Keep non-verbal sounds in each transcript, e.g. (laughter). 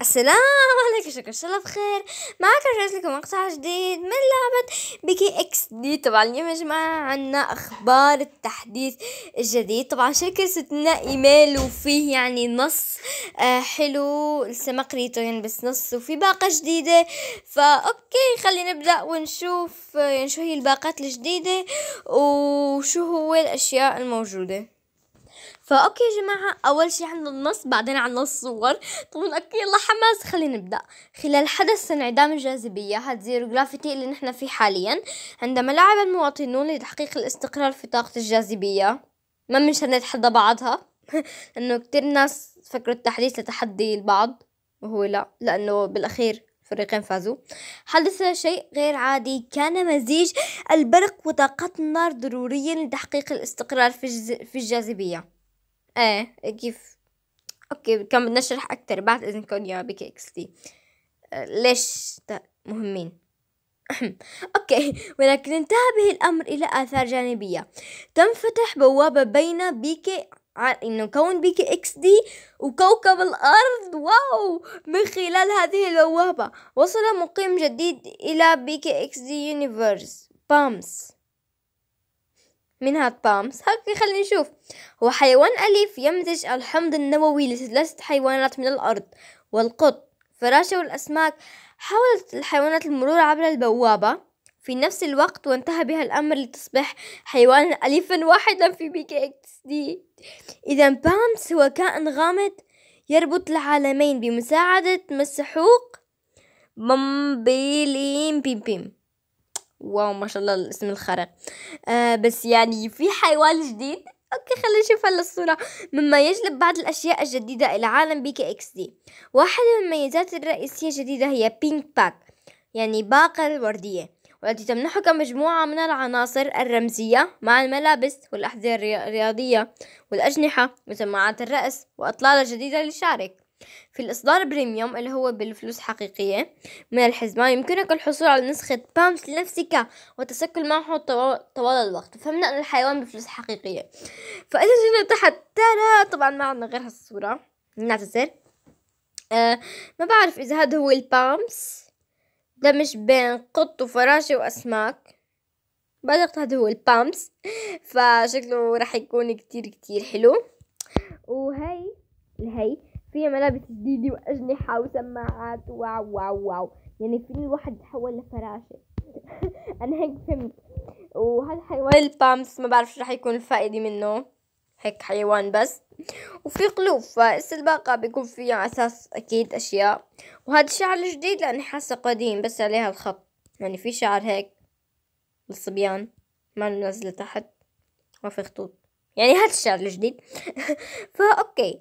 السلام عليكم شكرا ان شاء الله بخير معكم رجعت لكم مقطع جديد من لعبة بيكي اكس دي طبعا اليوم يا جماعة عنا اخبار التحديث الجديد طبعا شركة ستنا ايميل وفيه يعني نص آه حلو لسه ما قريته يعني بس نص وفي باقة جديدة فاوكي خلينا نبدأ ونشوف آه، يعني شو هي الباقات الجديدة وشو هو الاشياء الموجودة فاوكي يا جماعه اول شي عن النص بعدين عندنا الصور طبعا اوكي يلا حماس خلينا نبدا خلال حدث انعدام الجاذبيه هاد زيرو جرافيتي اللي نحن فيه حاليا عندما لعب المواطنون لتحقيق الاستقرار في طاقه الجاذبيه ما منشان حدا بعضها (laughs) انه كتير ناس فكروا التحديث لتحدي البعض وهو لا لانه بالاخير فريقين فازوا حدث شيء غير عادي كان مزيج البرق وطاقات النار ضروريا لتحقيق الاستقرار في, الجز... في الجاذبية ايه كيف اوكي كان بدنا نشرح اكثر بعد اذنكم يا بي كي اكس تي ليش مهمين (clears throat) أوكي ولكن انتهى به الأمر إلى آثار جانبية تنفتح بوابة بين بيكي إنه كون بيكي إكس دي وكوكب الأرض واو من خلال هذه البوابة وصل مقيم جديد إلى بيكي إكس دي يونيفرس بامس منها بامس هكي خلينا نشوف هو حيوان أليف يمزج الحمض النووي لثلاثة حيوانات من الأرض والقط فراشة والأسماك حاولت الحيوانات المرور عبر البوابة في نفس الوقت وانتهى بها الأمر لتصبح حيوانا أليفا واحدا في بي كي اكس دي إذا بامس هو كائن غامض يربط العالمين بمساعدة مسحوق بمبيلين بيم بيم واو ما شاء الله الاسم الخارق آه بس يعني في حيوان جديد اوكي خلينا نشوف هلا الصورة مما يجلب بعض الاشياء الجديدة الى عالم بي كي اكس دي واحدة من المميزات الرئيسية الجديدة هي بينك باك يعني باقة الوردية والتي تمنحك مجموعة من العناصر الرمزية مع الملابس والأحذية الرياضية والأجنحة وسماعات الرأس وأطلالة جديدة لشعرك في الإصدار بريميوم اللي هو بالفلوس حقيقية من الحزمة يمكنك الحصول على نسخة بامس لنفسك والتسكل معه طوال الوقت فهمنا أن الحيوان بفلوس حقيقية فإذا جينا تحت ترى طبعا ما عندنا غير هالصورة نعتذر آه ما بعرف إذا هذا هو البامس دمج بين قط وفراشة وأسماك بعتقد هذا هو البامس فشكله راح يكون كتير كتير حلو وهي الهي فيها ملابس جديدة وأجنحة وسماعات واو واو واو يعني في الواحد تحول لفراشة (laughs) أنا هيك فهمت وهذا حيوان البامس ما بعرف شو رح يكون الفائدة منه هيك حيوان بس وفي قلوب الباقة بيكون فيها أساس أكيد أشياء وهذا الشعر الجديد لأني حاسة قديم بس عليها الخط يعني في شعر هيك للصبيان ما نزل تحت ما في خطوط يعني هذا الشعر الجديد (laughs) فا أوكي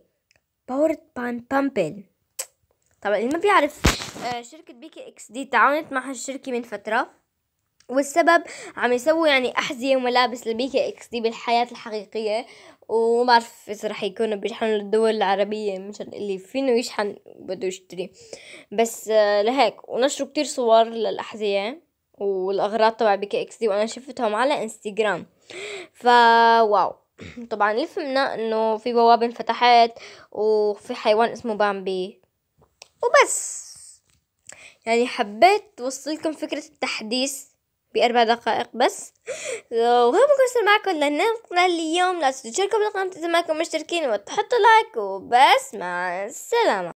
باور بان بامبل طبعا اللي ما بيعرف آه، شركة بيكي اكس دي تعاونت مع هالشركة من فترة والسبب عم يسووا يعني أحذية وملابس لبيكي اكس دي بالحياة الحقيقية وما بعرف إذا رح يكونوا بيشحنوا للدول العربية مشان اللي فينه يشحن بده يشتري بس آه، لهيك ونشروا كتير صور للأحذية والأغراض تبع بيكي اكس دي وأنا شفتهم على انستغرام فواو (clears throat) طبعا اللي فهمنا انه في بوابة انفتحت وفي حيوان اسمه بامبي وبس يعني حبيت وصلكم فكرة التحديث بأربع دقائق بس (laughs) وهم بكون معكم للنقلة اليوم لا تنسوا تشتركوا بالقناة إذا ما كنتم مشتركين وتحطوا لايك وبس مع السلامة